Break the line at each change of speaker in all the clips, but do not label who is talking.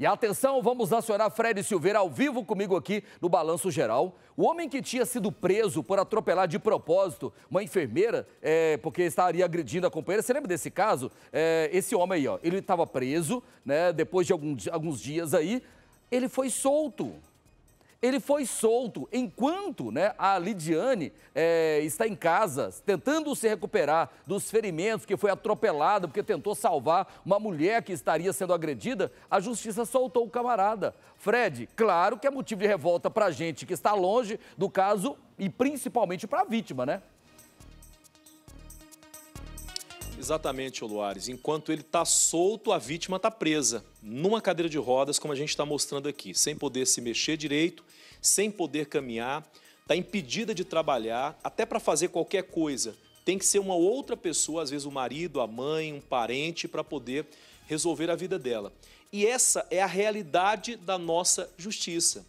E atenção, vamos acionar Fred Silveira ao vivo comigo aqui no Balanço Geral. O homem que tinha sido preso por atropelar de propósito uma enfermeira, é, porque estaria agredindo a companheira. Você lembra desse caso? É, esse homem aí, ó, ele estava preso, né, depois de alguns alguns dias aí, ele foi solto ele foi solto enquanto né, a Lidiane é, está em casa tentando se recuperar dos ferimentos que foi atropelada porque tentou salvar uma mulher que estaria sendo agredida. A justiça soltou o camarada. Fred, claro que é motivo de revolta para a gente que está longe do caso e principalmente para a vítima, né? Exatamente, Luares. Enquanto ele está solto, a vítima está presa, numa cadeira de rodas, como a gente está mostrando aqui, sem poder se mexer direito sem poder caminhar, está impedida de trabalhar, até para fazer qualquer coisa. Tem que ser uma outra pessoa, às vezes o marido, a mãe, um parente, para poder resolver a vida dela. E essa é a realidade da nossa justiça.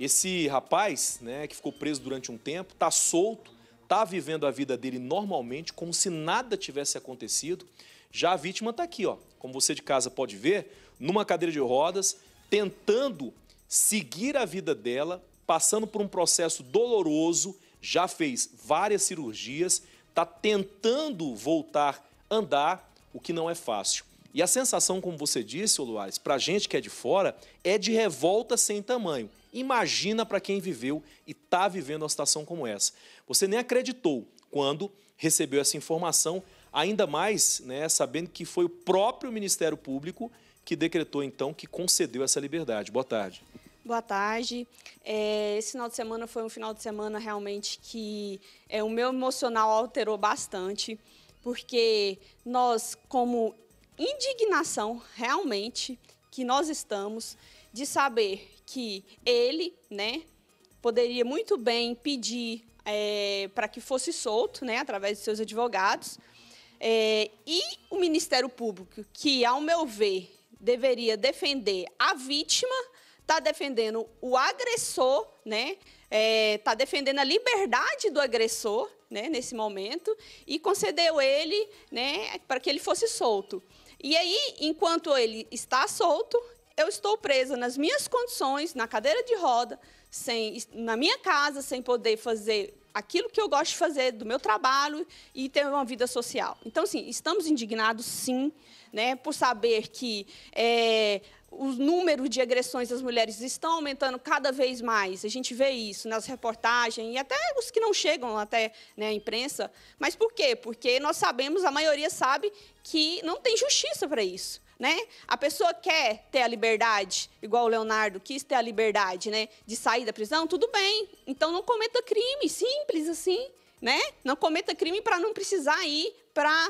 Esse rapaz, né, que ficou preso durante um tempo, está solto, está vivendo a vida dele normalmente, como se nada tivesse acontecido. Já a vítima está aqui, ó, como você de casa pode ver, numa cadeira de rodas, tentando seguir a vida dela, passando por um processo doloroso, já fez várias cirurgias, está tentando voltar a andar, o que não é fácil. E a sensação, como você disse, Luares, para a gente que é de fora, é de revolta sem tamanho. Imagina para quem viveu e está vivendo uma situação como essa. Você nem acreditou quando recebeu essa informação, ainda mais né, sabendo que foi o próprio Ministério Público que decretou, então, que concedeu essa liberdade. Boa tarde.
Boa tarde. É, esse final de semana foi um final de semana realmente que é, o meu emocional alterou bastante, porque nós, como indignação realmente que nós estamos, de saber que ele, né, poderia muito bem pedir é, para que fosse solto, né, através de seus advogados, é, e o Ministério Público, que, ao meu ver, deveria defender a vítima está defendendo o agressor, né? Está é, tá defendendo a liberdade do agressor, né? Nesse momento e concedeu ele, né? Para que ele fosse solto. E aí, enquanto ele está solto, eu estou presa nas minhas condições, na cadeira de roda, sem, na minha casa, sem poder fazer aquilo que eu gosto de fazer, do meu trabalho e ter uma vida social. Então, sim, estamos indignados, sim, né, por saber que é, o número de agressões às mulheres estão aumentando cada vez mais. A gente vê isso nas reportagens e até os que não chegam até né, a imprensa. Mas por quê? Porque nós sabemos, a maioria sabe, que não tem justiça para isso. Né? A pessoa quer ter a liberdade, igual o Leonardo quis ter a liberdade, né, de sair da prisão, tudo bem. Então não cometa crime, simples assim, né? Não cometa crime para não precisar ir para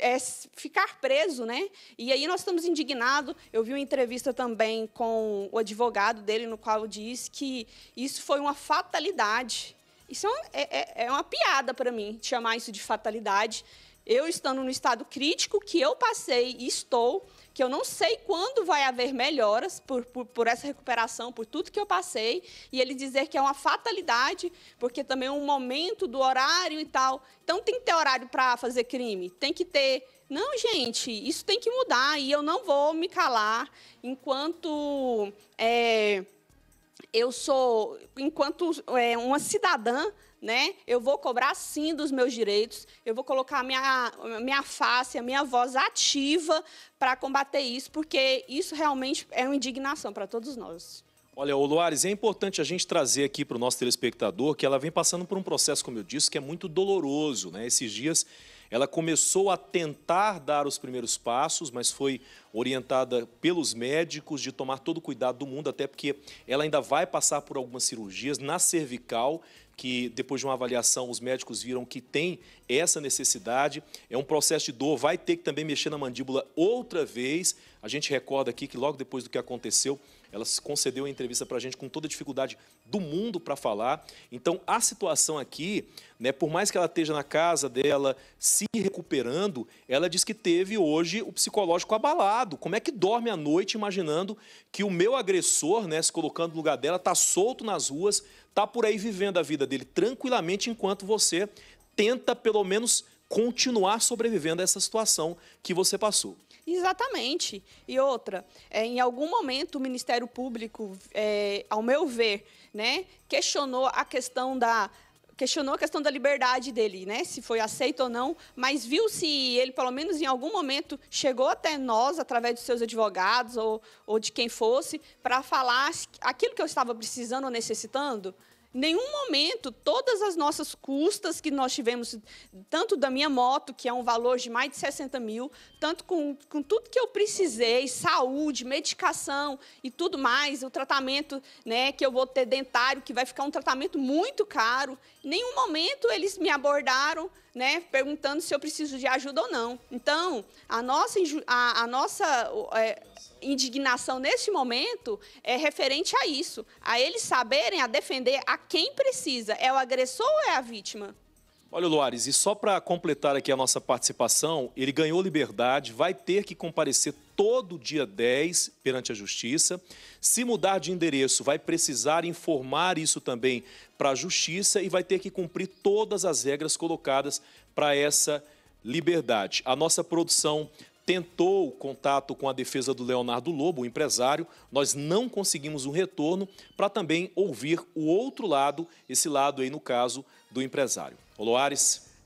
é, ficar preso, né? E aí nós estamos indignados. Eu vi uma entrevista também com o advogado dele, no qual diz que isso foi uma fatalidade isso é, um, é, é, é uma piada para mim, chamar isso de fatalidade. Eu estando no estado crítico que eu passei e estou, que eu não sei quando vai haver melhoras por, por, por, essa recuperação, por tudo que eu passei, e ele dizer que é uma fatalidade, porque também é um momento do horário e tal. Então tem que ter horário para fazer crime, tem que ter. Não, gente, isso tem que mudar e eu não vou me calar enquanto. É eu sou, enquanto é, uma cidadã, né, eu vou cobrar sim dos meus direitos, eu vou colocar minha, minha face, a minha voz ativa para combater isso, porque isso realmente é uma indignação para todos nós.
Olha, o Luares, é importante a gente trazer aqui para o nosso telespectador que ela vem passando por um processo, como eu disse, que é muito doloroso. Né? Esses dias ela começou a tentar dar os primeiros passos, mas foi orientada pelos médicos de tomar todo o cuidado do mundo, até porque ela ainda vai passar por algumas cirurgias na cervical, que depois de uma avaliação os médicos viram que tem essa necessidade. É um processo de dor, vai ter que também mexer na mandíbula outra vez. A gente recorda aqui que logo depois do que aconteceu, ela concedeu a entrevista para a gente com toda a dificuldade do mundo para falar. Então, a situação aqui, né, por mais que ela esteja na casa dela se recuperando, ela diz que teve hoje o psicológico abalado. Como é que dorme à noite imaginando que o meu agressor, né, se colocando no lugar dela, está solto nas ruas, está por aí vivendo a vida dele tranquilamente, enquanto você tenta, pelo menos, continuar sobrevivendo a essa situação que você passou.
Exatamente. E outra, é, em algum momento o Ministério Público, é, ao meu ver, né, questionou a questão da questionou a questão da liberdade dele, né? Se foi aceito ou não, mas viu se ele, pelo menos em algum momento, chegou até nós, através dos seus advogados ou, ou de quem fosse, para falar aquilo que eu estava precisando ou necessitando nenhum momento todas as nossas custas que nós tivemos, tanto da minha moto, que é um valor de mais de 60 mil, tanto com, com tudo que eu precisei, saúde, medicação e tudo mais, o tratamento né, que eu vou ter dentário, que vai ficar um tratamento muito caro, nenhum momento eles me abordaram né, perguntando se eu preciso de ajuda ou não. Então, a nossa, a, a nossa é, indignação nesse momento é referente a isso, a eles saberem a defender a quem precisa. É o agressor ou é a vítima?
Olha, Luares, e só para completar aqui a nossa participação, ele ganhou liberdade, vai ter que comparecer todo dia 10 perante a justiça. Se mudar de endereço, vai precisar informar isso também para a justiça e vai ter que cumprir todas as regras colocadas para essa liberdade. A nossa produção tentou contato com a defesa do Leonardo Lobo, o empresário, nós não conseguimos um retorno para também ouvir o outro lado, esse lado aí no caso do empresário. Oloares.